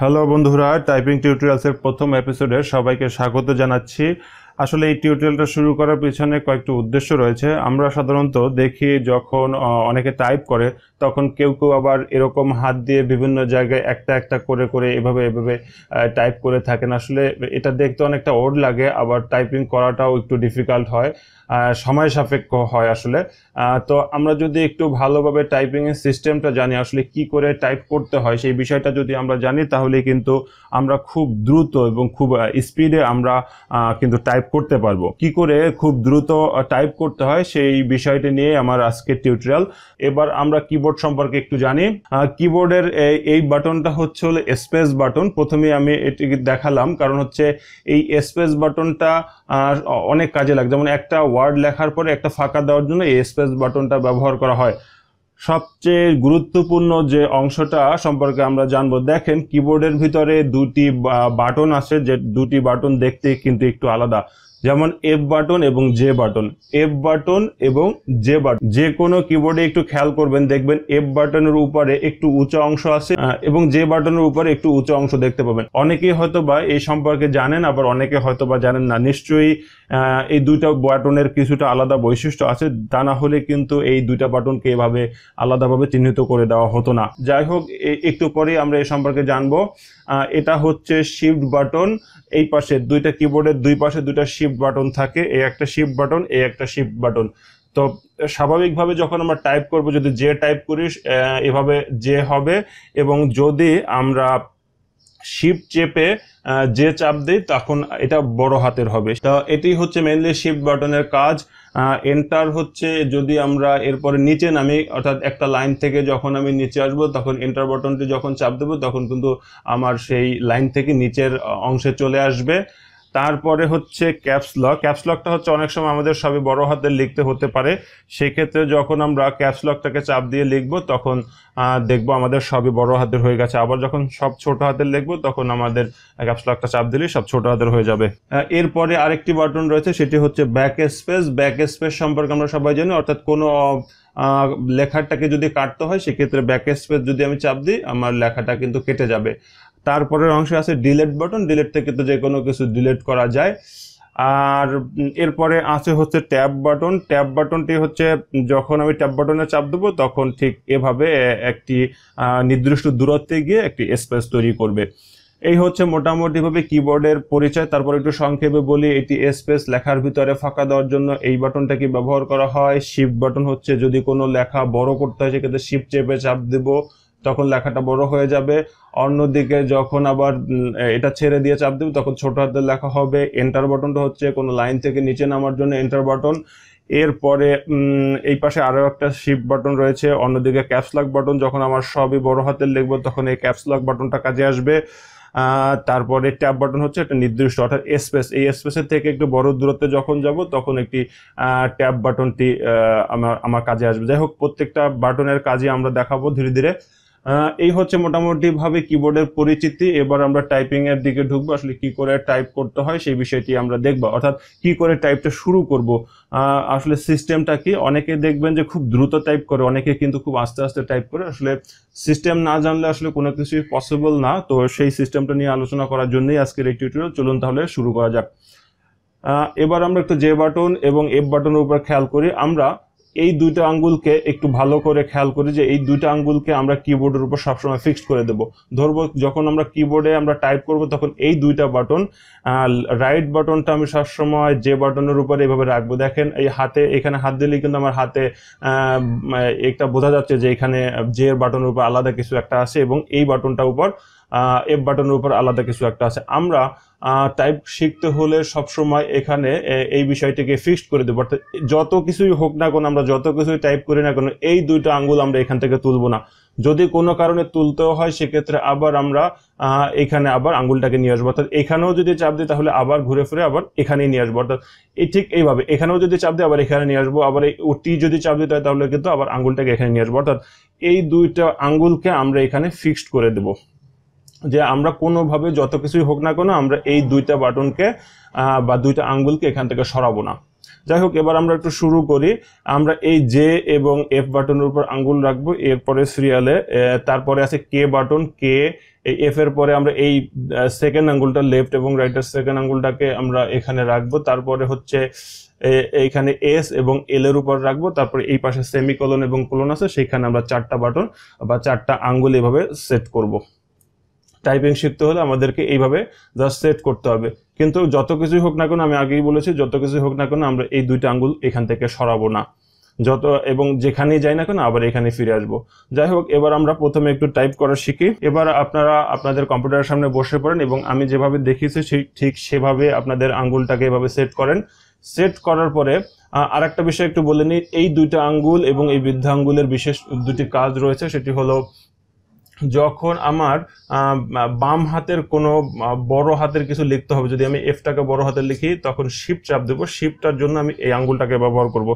Hello বন্ধুরা typing টিউটোরিয়ালসের প্রথম এপিসোডে সবাইকে স্বাগত জানাচ্ছি আসলে এই টিউটোরিয়ালটা শুরু করার পিছনে কয়েকটি উদ্দেশ্য রয়েছে আমরা সাধারণত দেখি যখন অনেকে টাইপ করে তখন কেউ কেউ আবার এরকম হাত দিয়ে বিভিন্ন জায়গায় একটা একটা করে করে এভাবে এভাবে টাইপ করে থাকেন আসলে এটা দেখতে অনেকটা ওর লাগে আবার টাইপিং করাটাও একটু ডিফিকাল্ট হয় সময় সাপেক্ষ হয় আসলে তো আমরা যদি একটু ভালোভাবে টাইপিংয়ের সিস্টেমটা জানি আসলে কি করে টাইপ করতে হয় সেই বিষয়টা যদি আমরা জানি তাহলে কিন্তু আমরা খুব দ্রুত এবং খুব স্পিডে আমরা কিন্তু টাইপ করতে পারবো কি করে খুব দ্রুত টাইপ করতে হয় সেই বিষয়টি নিয়ে আমার আজকের টিউটোরিয়াল এবার আমরা কিবোর্ড কিবোর্ড সম্পর্কে একটু জানি কিবোর্ডের এই বাটনটা হচ্ছে হলো স্পেস বাটন প্রথমে আমি এটি দেখালাম কারণ হচ্ছে এই স্পেস বাটনটা অনেক কাজে লাগে যেমন একটা ওয়ার্ড লেখার পরে একটা ফাঁকা দেওয়ার জন্য এই স্পেস বাটনটা ব্যবহার করা হয় সবচেয়ে গুরুত্বপূর্ণ যে অংশটা সম্পর্কে আমরা জানবো দেখেন কিবোর্ডের ভিতরে দুটি বাটন আছে যে দুটি বাটন দেখতে কিন্তু একটু আলাদা যেমন এফ বাটন এবং জে বাটন এফ বাটন এবং জে বাটন যে কোনো কিবোর্ডে একটু খেয়াল করবেন দেখবেন এফ বাটনের উপরে একটু উঁচু অংশ আছে এবং জে বাটনের উপরে একটু উঁচু অংশ দেখতে পাবেন অনেকেই হয়তো বা এই সম্পর্কে জানেন আবার অনেকে হয়তো বা জানেন না নিশ্চয়ই এই দুইটা বাটনের কিছুটা আলাদা বৈশিষ্ট্য আছে তা না হলে কিন্তু এই দুইটা বাটনকে এভাবে আলাদাভাবে চিহ্নিত করে দেওয়া হতো না যাই হোক একটু পরে আমরা এ সম্পর্কে জানবো এটা হচ্ছে শিফট বাটন এই পাশে দুইটা কিবোর্ডের দুই পাশে দুইটা শিফট বাটন থাকে এই একটা শিফট বাটন এই একটা শিফট বাটন তো স্বাভাবিকভাবে যখন আমরা টাইপ করব যদি জে টাইপ করিস এভাবে জে হবে এবং যদি আমরা শিফট চেপে যে চাপ দিই তখন এটা বড় হাতের হবে তো এটি হচ্ছে মেনলি শিফট বাটনের কাজ এন্টার হচ্ছে যদি আমরা এরপরে নিচে নামি অর্থাৎ একটা লাইন থেকে যখন আমি নিচে আসবো তখন এন্টার বাটনটি যখন চাপ দেবো তখন কিন্তু আমার সেই লাইন থেকে নিচের অংশে চলে আসবে তারপরে হচ্ছে ক্যাপস ক্যাপসলকটা হচ্ছে অনেক সময় আমাদের সবই বড় হাতের লিখতে হতে পারে সেক্ষেত্রে যখন আমরা ক্যাপসলকটাকে চাপ দিয়ে লিখব তখন দেখব আমাদের সবই বড় হাতের হয়ে গেছে আবার যখন সব ছোট হাতের লিখব তখন আমাদের ক্যাপসলকটা চাপ দিলে সব ছোট হাতের হয়ে যাবে এরপরে আরেকটি বাটন রয়েছে সেটি হচ্ছে ব্যাক স্পেস ব্যাক স্পেস সম্পর্কে আমরা সবাই জানি অর্থাৎ কোনো লেখাটাকে যদি কাটতে হয় সেক্ষেত্রে ব্যাক স্পেস যদি আমি চাপ দিই আমার লেখাটা কিন্তু কেটে যাবে তারপরের অংশে আছে ডিলেট বাটন ডিলেট থেকে তো যে কোনো কিছু ডিলেট করা যায় আর এরপরে আছে হচ্ছে ট্যাব বাটন ট্যাব বাটনটি হচ্ছে যখন আমি ট্যাব বাটনে চাপ দেবো তখন ঠিক এভাবে একটি নির্দিষ্ট দূরত্বে গিয়ে একটি স্পেস তৈরি করবে এই হচ্ছে মোটামুটিভাবে কিবোর্ডের পরিচয় তারপর একটু সংক্ষেপে বলি এটি স্পেস লেখার ভিতরে ফাঁকা দেওয়ার জন্য এই বাটনটা কি ব্যবহার করা হয় শিফট বাটন হচ্ছে যদি কোনো লেখা বড় করতে হয় সেক্ষেত্রে শিফট চেপে চাপ দেব তখন লেখাটা বড় হয়ে যাবে অন্যদিকে যখন আবার এটা ছেড়ে দিয়ে চাপ দেব তখন ছোট হাতের লেখা হবে এন্টার বাটনটা হচ্ছে কোনো লাইন থেকে নিচে নামার জন্য এন্টার বাটন এরপরে এই পাশে আরও একটা শিফট বাটন রয়েছে অন্যদিকে ক্যাপসলক বাটন যখন আমার সবই বড় হাতের লিখবো তখন এই ক্যাপসলক বাটনটা কাজে আসবে তারপরে ট্যাপ বাটন হচ্ছে একটা নির্দিষ্ট অর্থাৎ স্পেস এই স্পেসের থেকে একটু বড় দূরত্বে যখন যাব তখন একটি ট্যাপ বাটনটি আমার আমার কাজে আসবে যাই হোক প্রত্যেকটা বাটনের কাজে আমরা দেখাবো ধীরে ধীরে এই হচ্ছে মোটামুটি ভাবে কিবোর্ডের পরিচিতি এবার আমরা টাইপিং এর দিকে ঢুকবো আসলে কি করে টাইপ করতে হয় সেই বিষয়টি আমরা দেখব অর্থাৎ কি করে টাইপটা শুরু করব আসলে সিস্টেমটা কি অনেকে দেখবেন যে খুব দ্রুত টাইপ করে অনেকে কিন্তু খুব আস্তে আস্তে টাইপ করে আসলে সিস্টেম না জানলে আসলে কোনো কিছুই পসিবল না তো সেই সিস্টেমটা নিয়ে আলোচনা করার জন্যই আজকের এই টিউটোরিয়াল চলুন তাহলে শুরু করা যাক এবার আমরা একটু জে বাটন এবং এফ বাটনের উপর খেয়াল করি আমরা এই দুইটা আঙ্গুলকে একটু ভালো করে খেয়াল করি যে এই দুইটা আঙ্গুলকে আমরা কিবোর্ডের উপর সবসময় ফিক্সড করে দেব ধরবো যখন আমরা কিবোর্ডে আমরা টাইপ করব তখন এই দুইটা বাটন রাইট বাটনটা আমি সবসময় যে বাটনের উপরে এভাবে রাখবো দেখেন এই হাতে এখানে হাত দিলেই কিন্তু আমার হাতে একটা বোঝা যাচ্ছে যে এখানে যে বাটনের উপর আলাদা কিছু একটা আছে এবং এই বাটনটার উপর এফ বাটনের উপর আলাদা কিছু একটা আছে আমরা টাইপ শিখতে হলে সবসময় এখানে এই বিষয়টিকে ফিক্সড করে দেবো অর্থাৎ যত কিছুই হোক না কোনো আমরা যত কিছুই টাইপ করি না কেন এই দুইটা আঙ্গুল আমরা এখান থেকে তুলব না যদি কোনো কারণে তুলতেও হয় সেক্ষেত্রে আবার আমরা এখানে আবার আঙ্গুলটাকে নিয়ে আসবো অর্থাৎ এখানেও যদি চাপ দিই তাহলে আবার ঘুরে ফিরে আবার এখানেই নিয়ে আসবো অর্থাৎ এই ঠিক এইভাবে এখানেও যদি চাপ দিই আবার এখানে নিয়ে আসবো আবার এই ওটি যদি চাপ দিতে হয় তাহলে কিন্তু আবার আঙ্গুলটাকে এখানে নিয়ে আসবো অর্থাৎ এই দুইটা আঙ্গুলকে আমরা এখানে ফিক্সড করে দেবো যে আমরা কোনোভাবে যত কিছুই হোক না কেন আমরা এই দুইটা বাটনকে বা দুইটা আঙ্গুলকে এখান থেকে সরাবো না যাই হোক এবার আমরা একটু শুরু করি আমরা এই জে এবং এফ বাটনের উপর আঙ্গুল রাখবো এরপরে সিরিয়ালে তারপরে আছে কে বাটন কে এই এফ এর পরে আমরা এই সেকেন্ড আঙ্গুলটা লেফট এবং রাইটের সেকেন্ড আঙ্গুলটাকে আমরা এখানে রাখবো তারপরে হচ্ছে এইখানে এস এবং এল এর উপর রাখবো তারপরে এই পাশে সেমিকলন এবং কোলন আছে সেইখানে আমরা চারটা বাটন বা চারটা আঙ্গুল এভাবে সেট করবো টাইপিং শিখতে হলে আমাদেরকে এইভাবে জাস্ট সেট করতে হবে কিন্তু যত কিছুই হোক না কেন আমি আগেই বলেছি যত কিছুই হোক না কেন আমরা এই দুইটা আঙ্গুল এখান থেকে সরাবো না যত এবং যেখানেই যাই না কেন আবার এখানে ফিরে আসবো যাই হোক এবার আমরা প্রথমে একটু টাইপ করা শিখি এবার আপনারা আপনাদের কম্পিউটারের সামনে বসে পড়েন এবং আমি যেভাবে দেখিয়েছি ঠিক সেভাবে আপনাদের আঙ্গুলটাকে এভাবে সেট করেন সেট করার পরে আর একটা বিষয় একটু বলে নিই এই দুইটা আঙ্গুল এবং এই বৃদ্ধ আঙ্গুলের বিশেষ দুটি কাজ রয়েছে সেটি হলো যখন আমার বাম হাতের কোনো বড় হাতের কিছু লিখতে হবে যদি আমি এফটাকে বড় হাতে লিখি তখন শিফট চাপ দেবো শিফটার জন্য আমি এই আঙ্গুলটাকে ব্যবহার করব।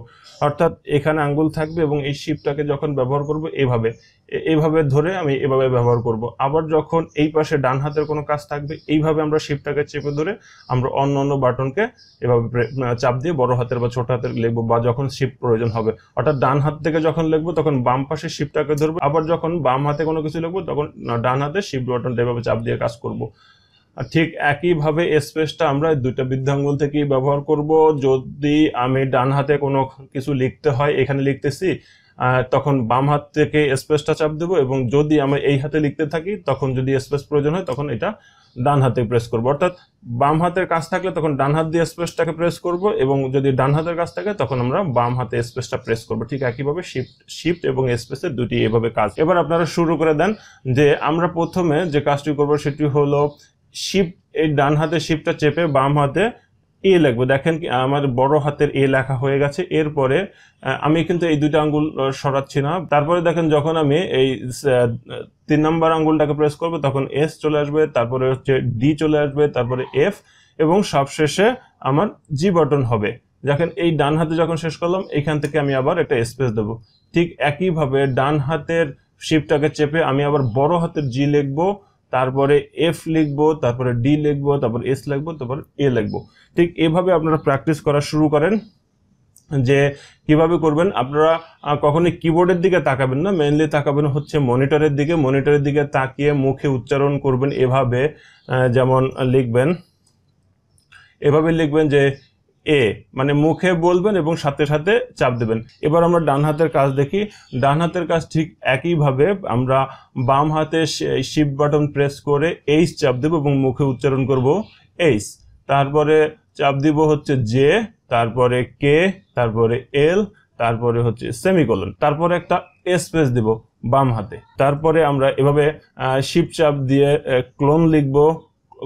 অর্থাৎ এখানে আঙ্গুল থাকবে এবং এই শিপটাকে যখন ব্যবহার করব এভাবে এভাবে ধরে আমি এভাবে ব্যবহার করব আবার যখন এই পাশে ডান হাতের কোনো কাজ থাকবে এইভাবে আমরা শিপটাকে চেপে ধরে আমরা অন্য অন্য বাটনকে এভাবে চাপ দিয়ে বড় হাতের বা ছোট হাতের লিখবো বা যখন শিফট প্রয়োজন হবে অর্থাৎ ডান হাত থেকে যখন লিখবো তখন বাম পাশে শিপটাকে ধরবো আবার যখন বাম হাতে কোনো কিছু লিখবো তখন ডান হাতে শিফট বাটনটা এভাবে চাপ দিয়ে কাজ করব ঠিক একইভাবে স্পেসটা আমরা দুইটা বৃদ্ধাঙ্গুল থেকেই ব্যবহার করব যদি আমি ডান হাতে কোনো কিছু লিখতে হয় এখানে লিখতেছি তখন বাম হাত থেকে স্পেসটা চাপ দেবো এবং যদি আমি এই হাতে লিখতে থাকি তখন যদি স্পেস প্রয়োজন হয় তখন এটা ডান হাতে প্রেস করব অর্থাৎ বাম হাতের কাজ থাকলে তখন ডান হাত দিয়ে স্পেসটাকে প্রেস করব এবং যদি ডান হাতের কাজ থাকে তখন আমরা বাম হাতে স্পেসটা প্রেস করব ঠিক একইভাবে শিফট শিফট এবং স্পেসের দুটি এভাবে কাজ এবার আপনারা শুরু করে দেন যে আমরা প্রথমে যে কাজটি করব সেটি হলো শিফট এই ডান হাতে শিফটটা চেপে বাম হাতে এ লিখবো দেখেন আমার বড় হাতের এ লেখা হয়ে গেছে এরপরে আমি কিন্তু এই দুইটা আঙ্গুল সরাচ্ছি না তারপরে দেখেন যখন আমি এই তিন নম্বর আঙ্গুলটাকে প্রেস করব তখন এস চলে আসবে তারপরে হচ্ছে ডি চলে আসবে তারপরে এফ এবং সবশেষে আমার জি বটন হবে দেখেন এই ডান হাতে যখন শেষ করলাম এখান থেকে আমি আবার একটা স্পেস দেব ঠিক একইভাবে ডান হাতের শিপটাকে চেপে আমি আবার বড় হাতের জি লিখবো তারপরে এফ লিখবো তারপরে ডি লিখবো তারপর এস লিখবো তারপর এ লিখবো ঠিক এভাবে আপনারা প্র্যাকটিস করা শুরু করেন যে কিভাবে করবেন আপনারা কখনোই কিবোর্ডের দিকে তাকাবেন না মেনলি তাকাবেন হচ্ছে মনিটরের দিকে মনিটরের দিকে তাকিয়ে মুখে উচ্চারণ করবেন এভাবে যেমন লিখবেন এভাবে লিখবেন যে এ মানে মুখে বলবেন এবং সাথে সাথে চাপ দেবেন এবার আমরা ডান হাতের কাজ দেখি ডান হাতের কাজ ঠিক একইভাবে আমরা বাম হাতে শিপ বাটন প্রেস করে এইচ চাপ দেব এবং মুখে উচ্চারণ করব এইচ তারপরে চাপ দিব হচ্ছে জে তারপরে কে তারপরে এল তারপরে হচ্ছে সেমিকোলন তারপরে একটা স্পেস দেব বাম হাতে তারপরে আমরা এভাবে শিপ চাপ দিয়ে ক্লোন লিখব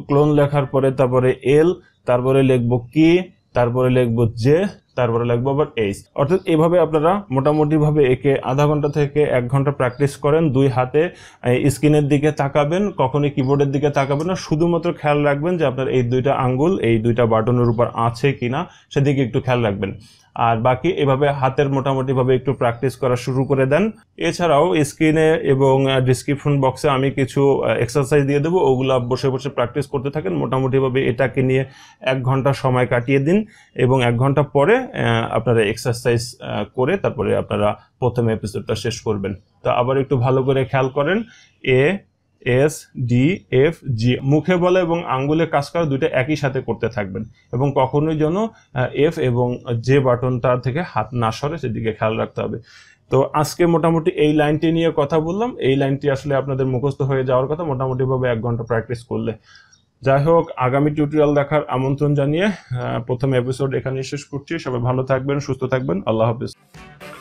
ক্লোন লেখার পরে তারপরে এল তারপরে লিখব কি তারপরে লিখবো জে তারপরে লিখবো আবার এইচ অর্থাৎ এইভাবে আপনারা মোটামুটিভাবে একে আধা ঘন্টা থেকে এক ঘন্টা প্র্যাকটিস করেন দুই হাতে স্ক্রিনের দিকে তাকাবেন কখনই কিবোর্ডের দিকে তাকাবেন না শুধুমাত্র খেয়াল রাখবেন যে আপনার এই দুইটা আঙ্গুল এই দুইটা বাটনের উপর আছে কিনা সেদিকে একটু খেয়াল রাখবেন আর বাকি এভাবে হাতের মোটামুটিভাবে একটু প্র্যাকটিস করা শুরু করে দেন এছাড়াও স্ক্রিনে এবং ডিসক্রিপশন বক্সে আমি কিছু এক্সারসাইজ দিয়ে দেবো ওগুলো বসে বসে প্র্যাকটিস করতে থাকেন মোটামুটিভাবে এটাকে নিয়ে এক ঘন্টা সময় কাটিয়ে দিন এবং এক ঘন্টা পরে আপনারা এক্সারসাইজ করে তারপরে আপনারা প্রথম এপিসোডটা শেষ করবেন তো আবার একটু ভালো করে খেয়াল করেন A S D F G মুখে বলা এবং আঙ্গুলের কাজ করা দুইটা একই সাথে করতে থাকবেন এবং কখনোই যেন এফ এবং জে বাটনটা থেকে হাত না সরে সেদিকে খেয়াল রাখতে হবে তো আজকে মোটামুটি এই লাইনটি নিয়ে কথা বললাম এই লাইনটি আসলে আপনাদের মুখস্থ হয়ে যাওয়ার কথা মোটামুটিভাবে এক ঘন্টা প্র্যাকটিস করলে যাই হোক আগামী টিউটোরিয়াল দেখার আমন্ত্রণ জানিয়ে প্রথম এপিসোড এখানে শেষ করছি সবাই ভালো থাকবেন সুস্থ থাকবেন আল্লাহ হাফিজ